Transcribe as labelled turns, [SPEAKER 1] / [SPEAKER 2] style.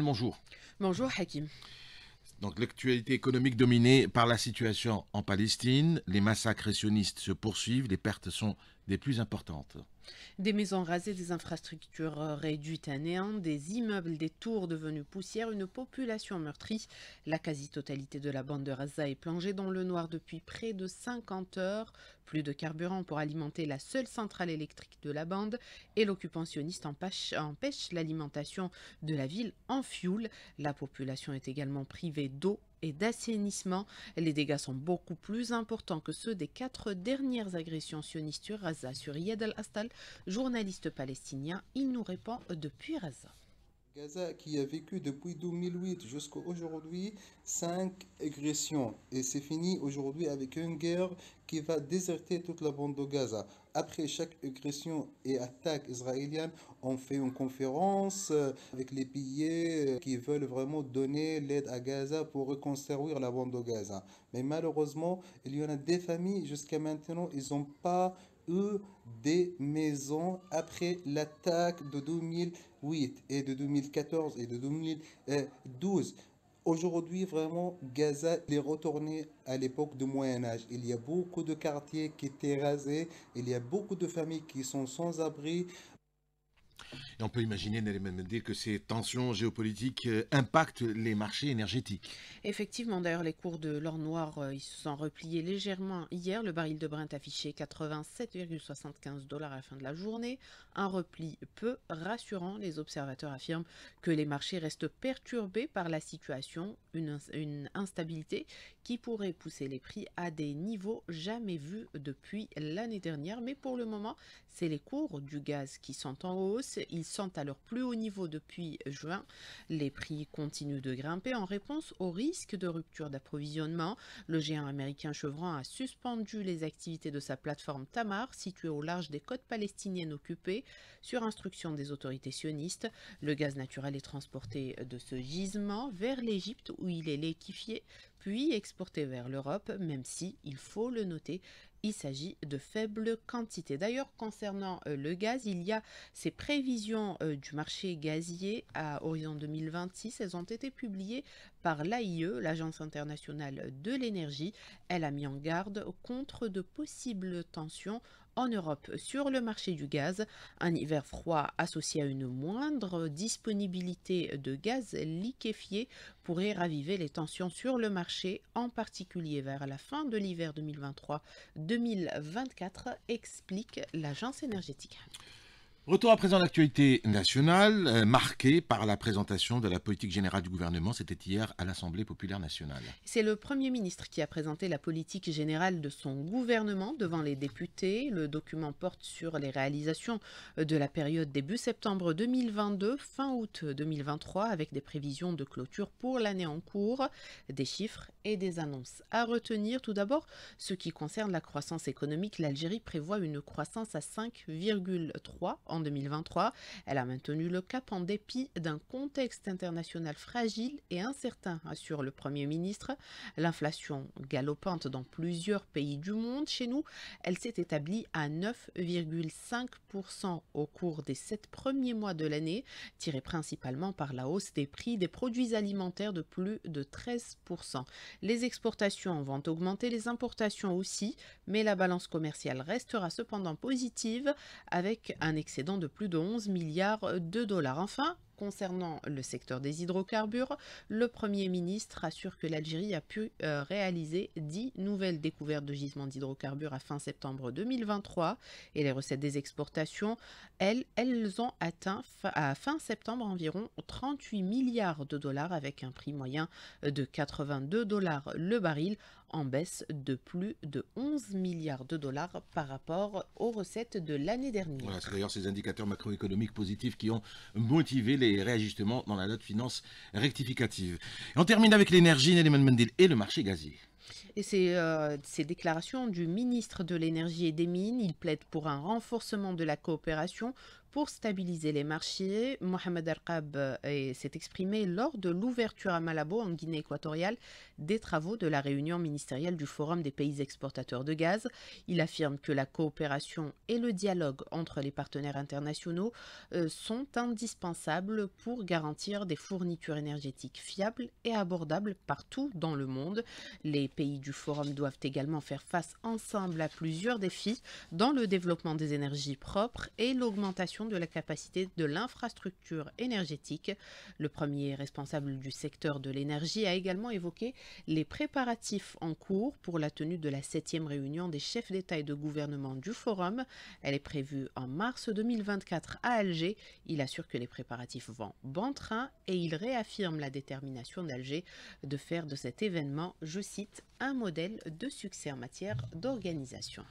[SPEAKER 1] bonjour.
[SPEAKER 2] Bonjour Hakim.
[SPEAKER 1] Donc l'actualité économique dominée par la situation en Palestine, les massacres sionistes se poursuivent, les pertes sont des plus importantes.
[SPEAKER 2] Des maisons rasées, des infrastructures euh, réduites à néant, des immeubles, des tours devenus poussière, une population meurtrie. La quasi-totalité de la bande de Raza est plongée dans le noir depuis près de 50 heures. Plus de carburant pour alimenter la seule centrale électrique de la bande et l'occupationniste empêche, empêche l'alimentation de la ville en fioul. La population est également privée d'eau et d'assainissement. Les dégâts sont beaucoup plus importants que ceux des quatre dernières agressions sionistes sur Gaza. Sur Yed al-Astal, journaliste palestinien, il nous répond depuis Gaza.
[SPEAKER 3] Gaza qui a vécu depuis 2008 jusqu'à aujourd'hui 5 agressions et c'est fini aujourd'hui avec une guerre qui va déserter toute la bande de Gaza. Après chaque agression et attaque israélienne, on fait une conférence euh, avec les pays euh, qui veulent vraiment donner l'aide à Gaza pour reconstruire la bande de Gaza. Mais malheureusement, il y en a des familles jusqu'à maintenant, ils n'ont pas eux, des maisons après l'attaque de 2008 et de 2014 et de 2012. Aujourd'hui, vraiment, Gaza est retourné à l'époque du Moyen Âge. Il y a beaucoup de quartiers qui étaient rasés, il y a beaucoup de familles qui sont sans abri,
[SPEAKER 1] on peut imaginer, Nelly que ces tensions géopolitiques euh, impactent les marchés énergétiques.
[SPEAKER 2] Effectivement, d'ailleurs, les cours de l'or noir euh, ils se sont repliés légèrement hier. Le baril de Brent affichait 87,75 dollars à la fin de la journée. Un repli peu rassurant. Les observateurs affirment que les marchés restent perturbés par la situation, une instabilité qui pourrait pousser les prix à des niveaux jamais vus depuis l'année dernière. Mais pour le moment, c'est les cours du gaz qui sont en hausse ils sont à leur plus haut niveau depuis juin. Les prix continuent de grimper en réponse au risque de rupture d'approvisionnement. Le géant américain Chevron a suspendu les activités de sa plateforme Tamar, située au large des côtes palestiniennes occupées, sur instruction des autorités sionistes. Le gaz naturel est transporté de ce gisement vers l'Égypte où il est liquéfié, puis exporté vers l'Europe, même si, il faut le noter, il s'agit de faibles quantités. D'ailleurs, concernant euh, le gaz, il y a ces prévisions euh, du marché gazier à horizon 2026. Elles ont été publiées par l'AIE, l'Agence internationale de l'énergie. Elle a mis en garde contre de possibles tensions en Europe sur le marché du gaz. Un hiver froid associé à une moindre disponibilité de gaz liquéfié pourrait raviver les tensions sur le marché, en particulier vers la fin de l'hiver 2023-2024, explique l'agence énergétique.
[SPEAKER 1] Retour à présent à l'actualité nationale, euh, marquée par la présentation de la politique générale du gouvernement. C'était hier à l'Assemblée populaire nationale.
[SPEAKER 2] C'est le Premier ministre qui a présenté la politique générale de son gouvernement devant les députés. Le document porte sur les réalisations de la période début septembre 2022, fin août 2023, avec des prévisions de clôture pour l'année en cours, des chiffres et des annonces à retenir. Tout d'abord, ce qui concerne la croissance économique, l'Algérie prévoit une croissance à 5,3 en 2023. Elle a maintenu le cap en dépit d'un contexte international fragile et incertain, assure le Premier ministre. L'inflation galopante dans plusieurs pays du monde, chez nous, elle s'est établie à 9,5% au cours des sept premiers mois de l'année, tirée principalement par la hausse des prix des produits alimentaires de plus de 13%. Les exportations vont augmenter, les importations aussi, mais la balance commerciale restera cependant positive avec un excès excédent de plus de 11 milliards de dollars. Enfin, concernant le secteur des hydrocarbures, le Premier ministre assure que l'Algérie a pu euh, réaliser 10 nouvelles découvertes de gisements d'hydrocarbures à fin septembre 2023 et les recettes des exportations, elles, elles ont atteint à fin septembre environ 38 milliards de dollars avec un prix moyen de 82 dollars le baril en baisse de plus de 11 milliards de dollars par rapport aux recettes de l'année dernière.
[SPEAKER 1] c'est d'ailleurs ces indicateurs macroéconomiques positifs qui ont motivé les réajustements dans la note finance rectificative. on termine avec l'énergie, Nelly Mendel et le marché gazier.
[SPEAKER 2] Et ces, euh, ces, déclarations du ministre de l'Énergie et des Mines, il plaide pour un renforcement de la coopération pour stabiliser les marchés, Mohamed Arqab euh, s'est exprimé lors de l'ouverture à Malabo, en Guinée équatoriale, des travaux de la réunion ministérielle du Forum des pays exportateurs de gaz. Il affirme que la coopération et le dialogue entre les partenaires internationaux euh, sont indispensables pour garantir des fournitures énergétiques fiables et abordables partout dans le monde. Les pays du Forum doivent également faire face ensemble à plusieurs défis dans le développement des énergies propres et l'augmentation de la capacité de l'infrastructure énergétique. Le premier responsable du secteur de l'énergie a également évoqué les préparatifs en cours pour la tenue de la septième réunion des chefs d'État et de gouvernement du Forum. Elle est prévue en mars 2024 à Alger. Il assure que les préparatifs vont bon train et il réaffirme la détermination d'Alger de faire de cet événement, je cite, un modèle de succès en matière d'organisation.